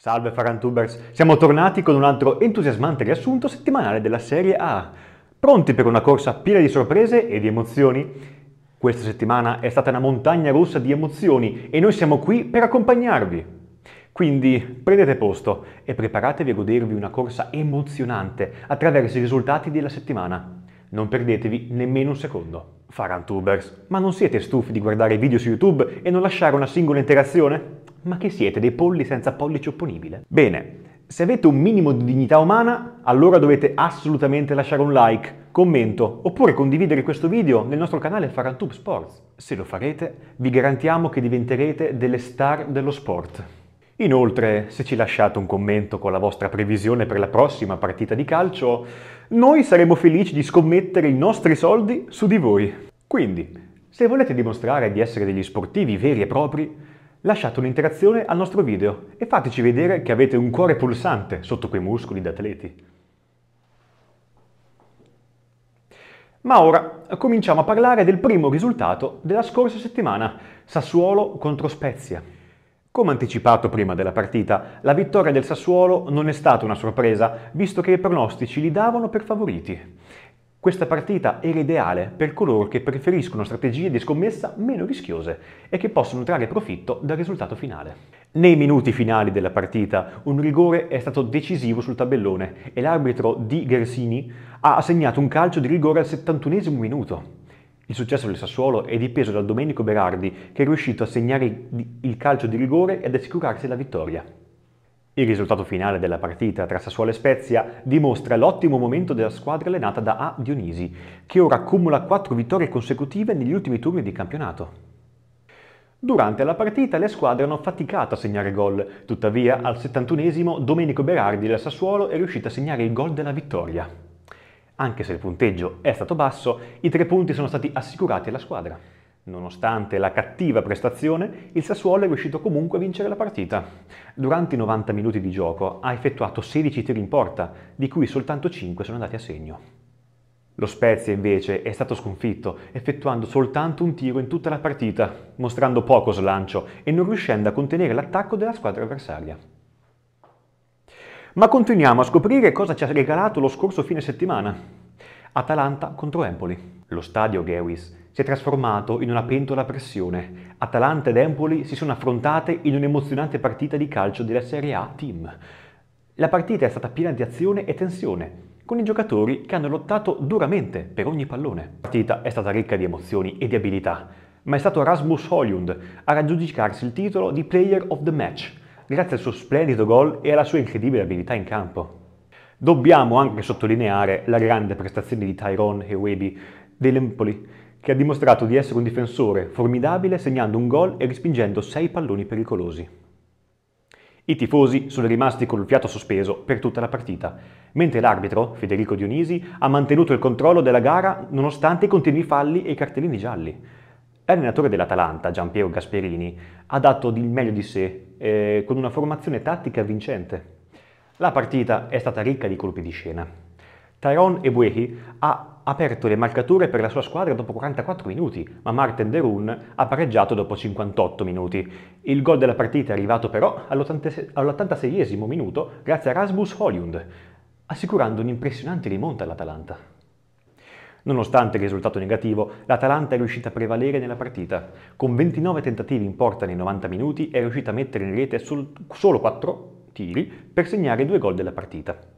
Salve Farantubers, siamo tornati con un altro entusiasmante riassunto settimanale della Serie A. Pronti per una corsa piena di sorprese e di emozioni? Questa settimana è stata una montagna rossa di emozioni e noi siamo qui per accompagnarvi. Quindi prendete posto e preparatevi a godervi una corsa emozionante attraverso i risultati della settimana. Non perdetevi nemmeno un secondo. Farantubers, ma non siete stufi di guardare video su YouTube e non lasciare una singola interazione? Ma che siete, dei polli senza pollice opponibile? Bene, se avete un minimo di dignità umana, allora dovete assolutamente lasciare un like, commento, oppure condividere questo video nel nostro canale Farantube Sports. Se lo farete, vi garantiamo che diventerete delle star dello sport. Inoltre, se ci lasciate un commento con la vostra previsione per la prossima partita di calcio, noi saremo felici di scommettere i nostri soldi su di voi. Quindi, se volete dimostrare di essere degli sportivi veri e propri, Lasciate un'interazione al nostro video e fateci vedere che avete un cuore pulsante sotto quei muscoli da atleti. Ma ora cominciamo a parlare del primo risultato della scorsa settimana, Sassuolo contro Spezia. Come anticipato prima della partita, la vittoria del Sassuolo non è stata una sorpresa, visto che i pronostici li davano per favoriti. Questa partita era ideale per coloro che preferiscono strategie di scommessa meno rischiose e che possono trarre profitto dal risultato finale. Nei minuti finali della partita un rigore è stato decisivo sul tabellone e l'arbitro Di Gersini ha assegnato un calcio di rigore al 71 minuto. Il successo del Sassuolo è dipeso da Domenico Berardi che è riuscito a segnare il calcio di rigore ed assicurarsi la vittoria. Il risultato finale della partita tra Sassuolo e Spezia dimostra l'ottimo momento della squadra allenata da A. Dionisi, che ora accumula 4 vittorie consecutive negli ultimi turni di campionato. Durante la partita le squadre hanno faticato a segnare gol, tuttavia al 71esimo Domenico Berardi del Sassuolo è riuscito a segnare il gol della vittoria. Anche se il punteggio è stato basso, i tre punti sono stati assicurati alla squadra. Nonostante la cattiva prestazione, il Sassuolo è riuscito comunque a vincere la partita. Durante i 90 minuti di gioco ha effettuato 16 tiri in porta, di cui soltanto 5 sono andati a segno. Lo Spezia invece è stato sconfitto, effettuando soltanto un tiro in tutta la partita, mostrando poco slancio e non riuscendo a contenere l'attacco della squadra avversaria. Ma continuiamo a scoprire cosa ci ha regalato lo scorso fine settimana. Atalanta contro Empoli. Lo stadio Gewis si è trasformato in una pentola a pressione. Atalanta ed Empoli si sono affrontate in un'emozionante partita di calcio della Serie A Team. La partita è stata piena di azione e tensione, con i giocatori che hanno lottato duramente per ogni pallone. La partita è stata ricca di emozioni e di abilità, ma è stato Rasmus Holund a raggiudicarsi il titolo di Player of the Match, grazie al suo splendido gol e alla sua incredibile abilità in campo. Dobbiamo anche sottolineare la grande prestazione di Tyrone e Webby dell'Empoli, che ha dimostrato di essere un difensore formidabile segnando un gol e respingendo sei palloni pericolosi. I tifosi sono rimasti col fiato sospeso per tutta la partita, mentre l'arbitro, Federico Dionisi, ha mantenuto il controllo della gara nonostante i continui falli e i cartellini gialli. L'allenatore dell'Atalanta, Giampiero Gasperini, ha dato il meglio di sé eh, con una formazione tattica vincente. La partita è stata ricca di colpi di scena. Tyrone Ebuehi ha aperto le marcature per la sua squadra dopo 44 minuti, ma Martin De Roon ha pareggiato dopo 58 minuti. Il gol della partita è arrivato però all'86esimo minuto grazie a Rasmus Holund, assicurando un'impressionante rimonta all'Atalanta. Nonostante il risultato negativo, l'Atalanta è riuscita a prevalere nella partita. Con 29 tentativi in porta nei 90 minuti è riuscita a mettere in rete sol solo 4 tiri per segnare due gol della partita.